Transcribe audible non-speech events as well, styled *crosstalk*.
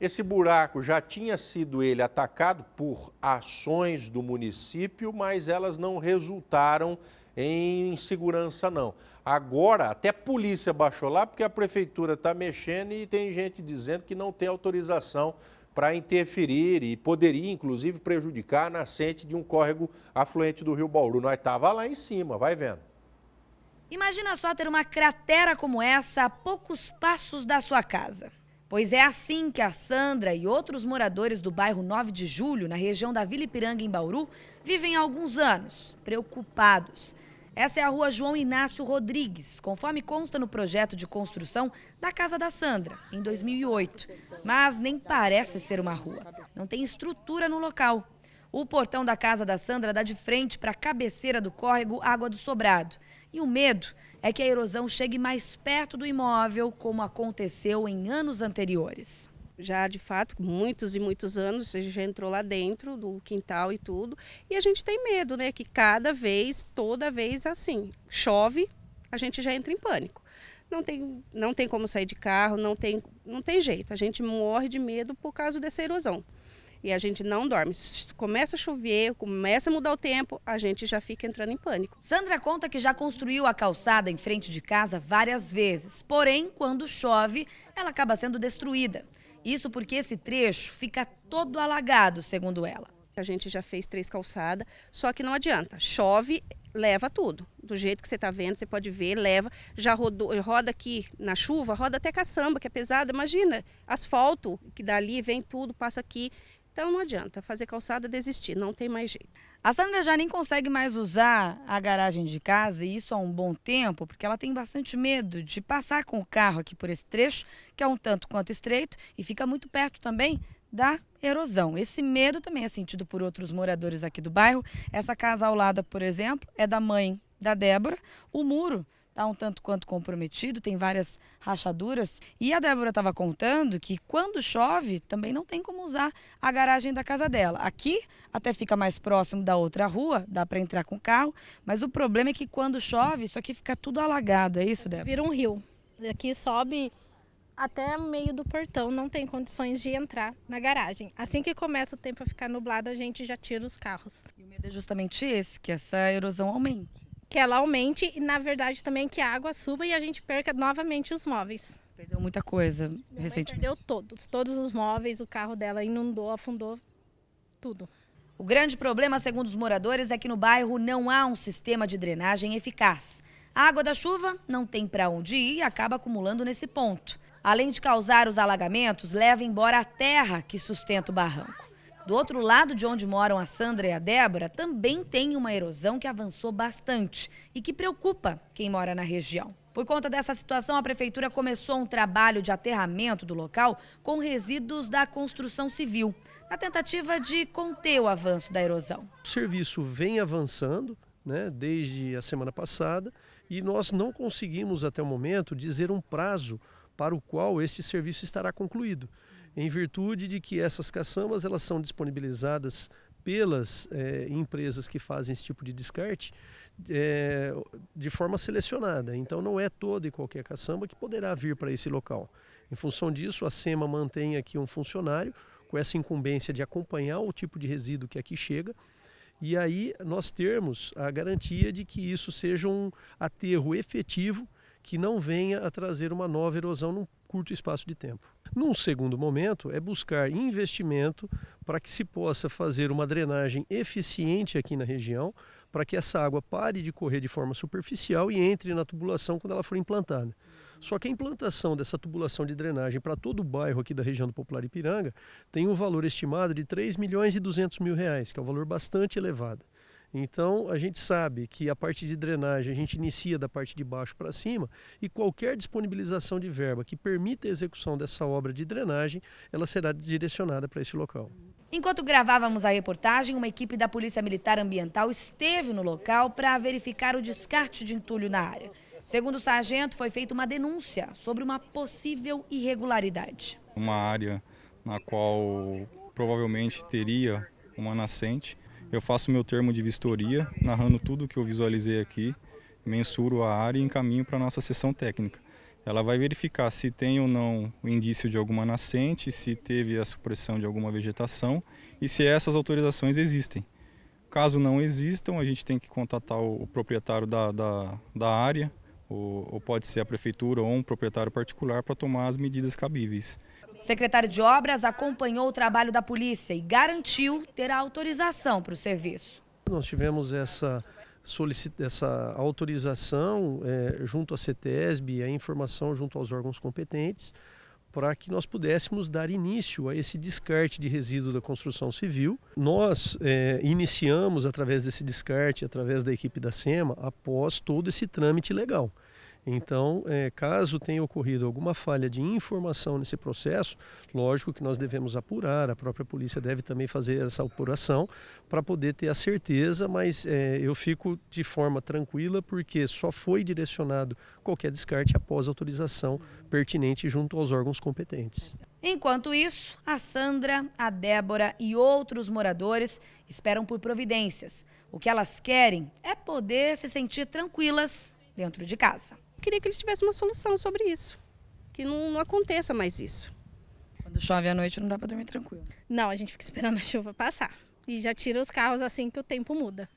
Esse buraco já tinha sido ele atacado por ações do município, mas elas não resultaram em segurança, não. Agora, até a polícia baixou lá, porque a prefeitura está mexendo e tem gente dizendo que não tem autorização para interferir e poderia, inclusive, prejudicar a nascente de um córrego afluente do Rio Bauru. Nós estava lá em cima, vai vendo. Imagina só ter uma cratera como essa a poucos passos da sua casa. Pois é assim que a Sandra e outros moradores do bairro 9 de Julho, na região da Vila Ipiranga, em Bauru, vivem há alguns anos, preocupados. Essa é a rua João Inácio Rodrigues, conforme consta no projeto de construção da Casa da Sandra, em 2008. Mas nem parece ser uma rua. Não tem estrutura no local. O portão da casa da Sandra dá de frente para a cabeceira do córrego Água do Sobrado. E o medo é que a erosão chegue mais perto do imóvel, como aconteceu em anos anteriores já de fato muitos e muitos anos, a gente já entrou lá dentro do quintal e tudo, e a gente tem medo, né, que cada vez, toda vez assim, chove, a gente já entra em pânico. Não tem, não tem como sair de carro, não tem, não tem jeito. A gente morre de medo por causa dessa erosão e a gente não dorme. Começa a chover, começa a mudar o tempo, a gente já fica entrando em pânico. Sandra conta que já construiu a calçada em frente de casa várias vezes, porém, quando chove, ela acaba sendo destruída. Isso porque esse trecho fica todo alagado, segundo ela. A gente já fez três calçadas, só que não adianta. Chove, leva tudo. Do jeito que você está vendo, você pode ver, leva. Já rodou, roda aqui na chuva, roda até caçamba, que é pesada. Imagina, asfalto, que dali vem tudo, passa aqui. Então não adianta fazer calçada desistir, não tem mais jeito. A Sandra já nem consegue mais usar a garagem de casa e isso há um bom tempo, porque ela tem bastante medo de passar com o carro aqui por esse trecho, que é um tanto quanto estreito e fica muito perto também da erosão. Esse medo também é sentido por outros moradores aqui do bairro. Essa casa ao lado, por exemplo, é da mãe da Débora. O muro está um tanto quanto comprometido, tem várias rachaduras. E a Débora estava contando que quando chove também não tem como usar a garagem da casa dela. Aqui até fica mais próximo da outra rua, dá para entrar com o carro, mas o problema é que quando chove isso aqui fica tudo alagado, é isso, Débora? Vira um rio. Aqui sobe até meio do portão, não tem condições de entrar na garagem. Assim que começa o tempo a ficar nublado, a gente já tira os carros. E o medo é justamente esse, que essa erosão aumente que ela aumente e, na verdade, também que a água suba e a gente perca novamente os móveis. Perdeu muita coisa Minha recentemente. perdeu todos, todos os móveis, o carro dela inundou, afundou, tudo. O grande problema, segundo os moradores, é que no bairro não há um sistema de drenagem eficaz. A água da chuva não tem para onde ir e acaba acumulando nesse ponto. Além de causar os alagamentos, leva embora a terra que sustenta o barranco. Do outro lado de onde moram a Sandra e a Débora, também tem uma erosão que avançou bastante e que preocupa quem mora na região. Por conta dessa situação, a prefeitura começou um trabalho de aterramento do local com resíduos da construção civil, na tentativa de conter o avanço da erosão. O serviço vem avançando né, desde a semana passada e nós não conseguimos até o momento dizer um prazo para o qual esse serviço estará concluído em virtude de que essas caçambas elas são disponibilizadas pelas é, empresas que fazem esse tipo de descarte é, de forma selecionada. Então não é toda e qualquer caçamba que poderá vir para esse local. Em função disso, a SEMA mantém aqui um funcionário com essa incumbência de acompanhar o tipo de resíduo que aqui chega e aí nós termos a garantia de que isso seja um aterro efetivo que não venha a trazer uma nova erosão num curto espaço de tempo. Num segundo momento, é buscar investimento para que se possa fazer uma drenagem eficiente aqui na região, para que essa água pare de correr de forma superficial e entre na tubulação quando ela for implantada. Só que a implantação dessa tubulação de drenagem para todo o bairro aqui da região do Popular Ipiranga tem um valor estimado de 3 milhões e 200 mil reais, que é um valor bastante elevado. Então a gente sabe que a parte de drenagem a gente inicia da parte de baixo para cima e qualquer disponibilização de verba que permita a execução dessa obra de drenagem, ela será direcionada para esse local. Enquanto gravávamos a reportagem, uma equipe da Polícia Militar Ambiental esteve no local para verificar o descarte de entulho na área. Segundo o sargento, foi feita uma denúncia sobre uma possível irregularidade. Uma área na qual provavelmente teria uma nascente, eu faço meu termo de vistoria, narrando tudo o que eu visualizei aqui, mensuro a área e encaminho para a nossa sessão técnica. Ela vai verificar se tem ou não o indício de alguma nascente, se teve a supressão de alguma vegetação e se essas autorizações existem. Caso não existam, a gente tem que contatar o proprietário da, da, da área, ou, ou pode ser a prefeitura ou um proprietário particular para tomar as medidas cabíveis. O secretário de Obras acompanhou o trabalho da polícia e garantiu ter a autorização para o serviço. Nós tivemos essa, essa autorização é, junto à CETESB, a informação junto aos órgãos competentes para que nós pudéssemos dar início a esse descarte de resíduo da construção civil. Nós é, iniciamos através desse descarte, através da equipe da SEMA, após todo esse trâmite legal. Então, é, caso tenha ocorrido alguma falha de informação nesse processo, lógico que nós devemos apurar, a própria polícia deve também fazer essa apuração para poder ter a certeza, mas é, eu fico de forma tranquila porque só foi direcionado qualquer descarte após autorização pertinente junto aos órgãos competentes. Enquanto isso, a Sandra, a Débora e outros moradores esperam por providências. O que elas querem é poder se sentir tranquilas dentro de casa queria que eles tivessem uma solução sobre isso, que não, não aconteça mais isso. Quando chove à noite não dá para dormir tranquilo. Não, a gente fica esperando a *laughs* chuva passar. E já tira os carros assim que o tempo muda.